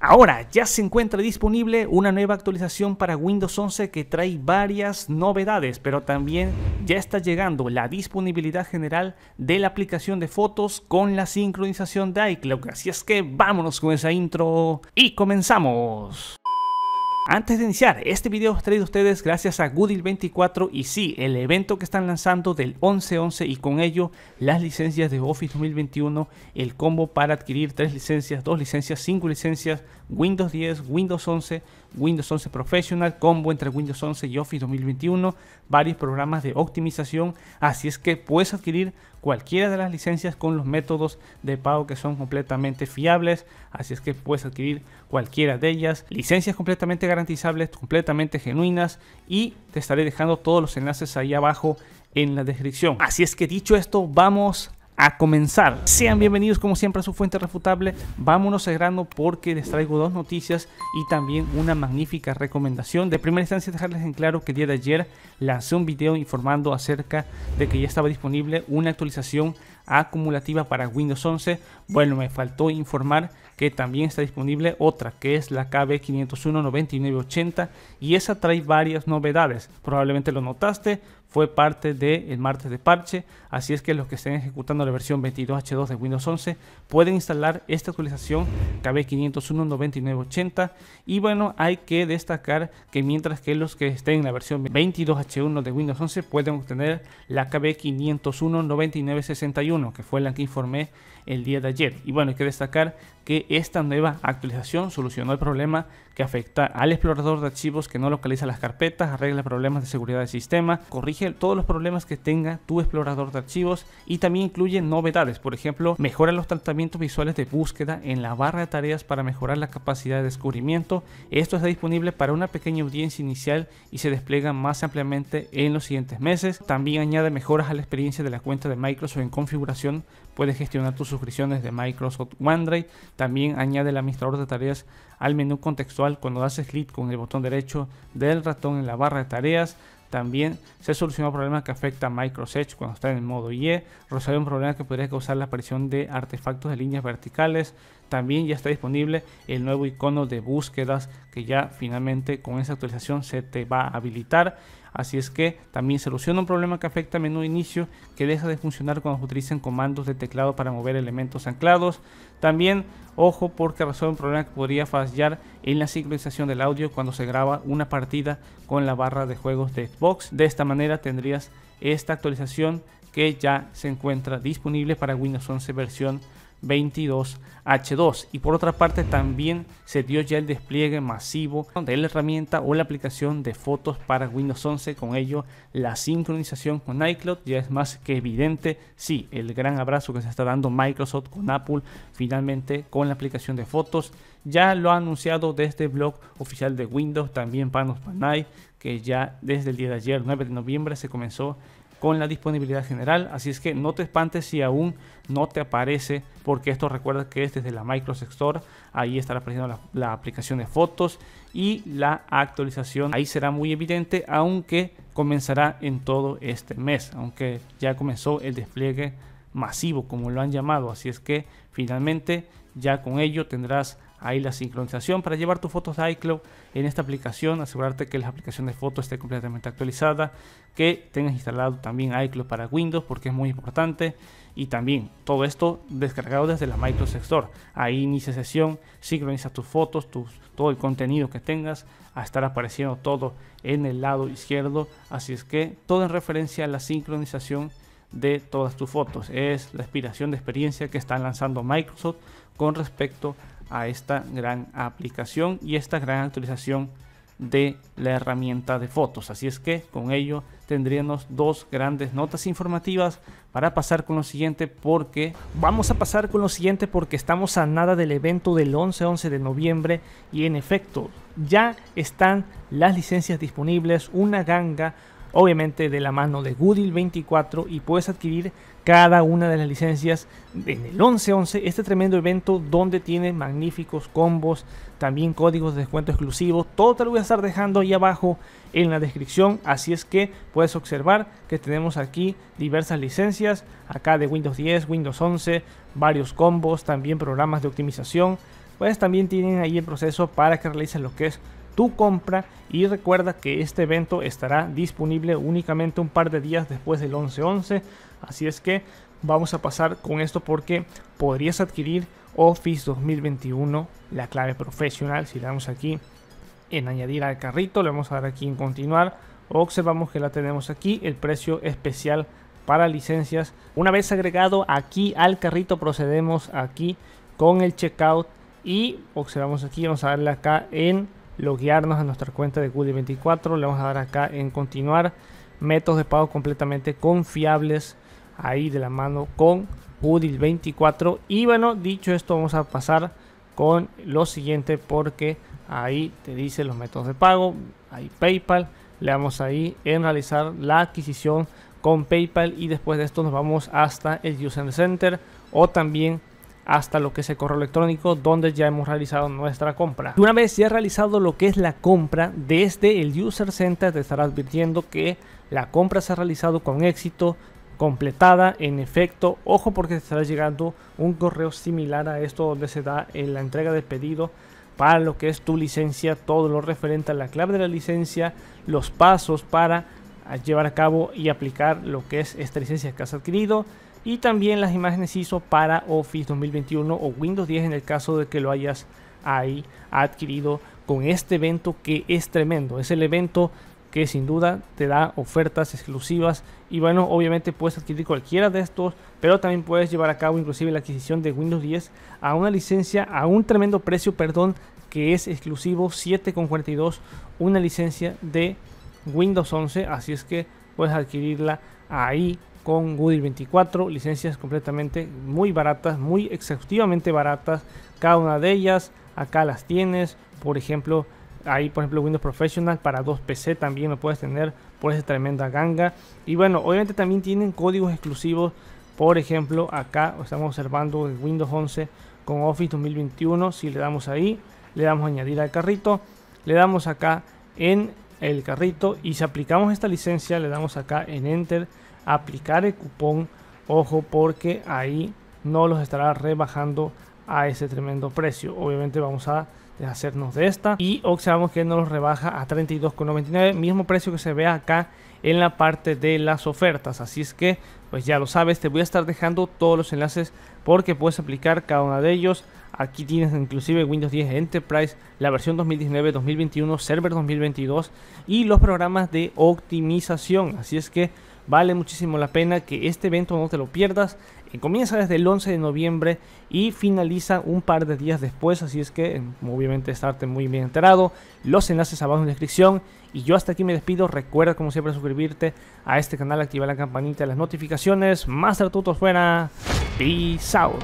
Ahora ya se encuentra disponible una nueva actualización para Windows 11 que trae varias novedades, pero también ya está llegando la disponibilidad general de la aplicación de fotos con la sincronización de iCloud. Así es que vámonos con esa intro y comenzamos. Antes de iniciar, este video os traído a ustedes gracias a Goodil24 y sí, el evento que están lanzando del 11-11 y con ello las licencias de Office 2021, el combo para adquirir tres licencias, dos licencias, cinco licencias, Windows 10, Windows 11, Windows 11 Professional, combo entre Windows 11 y Office 2021, varios programas de optimización, así es que puedes adquirir cualquiera de las licencias con los métodos de pago que son completamente fiables, así es que puedes adquirir cualquiera de ellas, licencias completamente garantizables, completamente genuinas y te estaré dejando todos los enlaces ahí abajo en la descripción. Así es que dicho esto, vamos a comenzar. Sean bienvenidos como siempre a su fuente refutable. Vámonos al grano porque les traigo dos noticias y también una magnífica recomendación. De primera instancia dejarles en claro que el día de ayer lancé un video informando acerca de que ya estaba disponible una actualización acumulativa para Windows 11. Bueno, me faltó informar que también está disponible otra que es la KB501-9980 y esa trae varias novedades. Probablemente lo notaste, fue parte del martes de parche, así es que los que estén ejecutando la versión 22H2 de Windows 11 pueden instalar esta actualización KB501-9980 y bueno, hay que destacar que mientras que los que estén en la versión 22H1 de Windows 11 pueden obtener la KB501-9961 que fue la que informé el día de ayer y bueno, hay que destacar que esta nueva actualización solucionó el problema que afecta al explorador de archivos que no localiza las carpetas, arregla problemas de seguridad del sistema, corrige todos los problemas que tenga tu explorador de archivos y también incluye novedades, por ejemplo, mejora los tratamientos visuales de búsqueda en la barra de tareas para mejorar la capacidad de descubrimiento. Esto está disponible para una pequeña audiencia inicial y se despliega más ampliamente en los siguientes meses. También añade mejoras a la experiencia de la cuenta de Microsoft en configuración, puedes gestionar tus suscripciones de Microsoft OneDrive, también añade el administrador de tareas al menú contextual cuando haces clic con el botón derecho del ratón en la barra de tareas. También se solucionó problema que afecta a Microsoft cuando está en el modo IE. Resuelve un problema que podría causar la aparición de artefactos de líneas verticales. También ya está disponible el nuevo icono de búsquedas que ya finalmente con esa actualización se te va a habilitar Así es que también soluciona un problema que afecta a menú inicio que deja de funcionar cuando se utilizan comandos de teclado para mover elementos anclados. También, ojo, porque resuelve un problema que podría fallar en la sincronización del audio cuando se graba una partida con la barra de juegos de Xbox. De esta manera tendrías esta actualización que ya se encuentra disponible para Windows 11 versión 22H2 y por otra parte también se dio ya el despliegue masivo de la herramienta o la aplicación de fotos para Windows 11 con ello la sincronización con iCloud ya es más que evidente sí el gran abrazo que se está dando Microsoft con Apple finalmente con la aplicación de fotos ya lo ha anunciado desde el blog oficial de Windows también Panos Panay que ya desde el día de ayer 9 de noviembre se comenzó con la disponibilidad general. Así es que no te espantes si aún no te aparece, porque esto recuerda que es desde la micro Store. Ahí estará apareciendo la aplicación de fotos y la actualización. Ahí será muy evidente, aunque comenzará en todo este mes, aunque ya comenzó el despliegue masivo, como lo han llamado. Así es que finalmente ya con ello tendrás ahí la sincronización para llevar tus fotos a iCloud en esta aplicación, asegurarte que la aplicación de fotos esté completamente actualizada, que tengas instalado también iCloud para Windows porque es muy importante y también todo esto descargado desde la Microsoft Store. Ahí inicia sesión, sincroniza tus fotos, todo el contenido que tengas, a estar apareciendo todo en el lado izquierdo, así es que todo en referencia a la sincronización de todas tus fotos. Es la inspiración de experiencia que están lanzando Microsoft con respecto a esta gran aplicación y esta gran actualización de la herramienta de fotos. Así es que con ello tendríamos dos grandes notas informativas para pasar con lo siguiente porque... Vamos a pasar con lo siguiente porque estamos a nada del evento del 11-11 de noviembre y en efecto ya están las licencias disponibles, una ganga obviamente de la mano de Goodil 24 y puedes adquirir cada una de las licencias en el 1111, este tremendo evento donde tiene magníficos combos, también códigos de descuento exclusivos, todo te lo voy a estar dejando ahí abajo en la descripción, así es que puedes observar que tenemos aquí diversas licencias, acá de Windows 10, Windows 11, varios combos, también programas de optimización, pues también tienen ahí el proceso para que realicen lo que es tu compra y recuerda que este evento estará disponible únicamente un par de días después del 11-11 así es que vamos a pasar con esto porque podrías adquirir Office 2021 la clave profesional si le damos aquí en añadir al carrito le vamos a dar aquí en continuar observamos que la tenemos aquí el precio especial para licencias una vez agregado aquí al carrito procedemos aquí con el checkout y observamos aquí vamos a darle acá en loguearnos a nuestra cuenta de google 24 Le vamos a dar acá en continuar. Métodos de pago completamente confiables ahí de la mano con goody 24 y bueno dicho esto vamos a pasar con lo siguiente porque ahí te dice los métodos de pago hay PayPal le damos ahí en realizar la adquisición con PayPal y después de esto nos vamos hasta el User Center o también hasta lo que es el correo electrónico donde ya hemos realizado nuestra compra. Una vez ya realizado lo que es la compra, desde el User Center te estará advirtiendo que la compra se ha realizado con éxito, completada en efecto. Ojo porque te estará llegando un correo similar a esto donde se da la entrega de pedido para lo que es tu licencia, todo lo referente a la clave de la licencia, los pasos para llevar a cabo y aplicar lo que es esta licencia que has adquirido y también las imágenes hizo para Office 2021 o Windows 10 en el caso de que lo hayas ahí adquirido con este evento que es tremendo. Es el evento que sin duda te da ofertas exclusivas y bueno, obviamente puedes adquirir cualquiera de estos, pero también puedes llevar a cabo inclusive la adquisición de Windows 10 a una licencia a un tremendo precio, perdón, que es exclusivo 7.42, una licencia de Windows 11, así es que puedes adquirirla ahí con Goodyear 24, licencias completamente muy baratas, muy exhaustivamente baratas, cada una de ellas, acá las tienes, por ejemplo, ahí por ejemplo Windows Professional para 2 PC también lo puedes tener por esa tremenda ganga. Y bueno, obviamente también tienen códigos exclusivos, por ejemplo, acá estamos observando el Windows 11 con Office 2021, si le damos ahí, le damos añadir al carrito, le damos acá en el carrito y si aplicamos esta licencia le damos acá en Enter aplicar el cupón. Ojo porque ahí no los estará rebajando a ese tremendo precio. Obviamente vamos a deshacernos de esta y observamos que nos los rebaja a 32,99, mismo precio que se ve acá en la parte de las ofertas. Así es que pues ya lo sabes, te voy a estar dejando todos los enlaces porque puedes aplicar cada uno de ellos. Aquí tienes inclusive Windows 10 Enterprise, la versión 2019-2021, Server 2022 y los programas de optimización. Así es que Vale muchísimo la pena que este evento no te lo pierdas. Eh, comienza desde el 11 de noviembre y finaliza un par de días después, así es que em, obviamente estarte muy bien enterado. Los enlaces abajo en la descripción. Y yo hasta aquí me despido. Recuerda como siempre suscribirte a este canal, activar la campanita de las notificaciones. Más Tutos fuera. Peace out.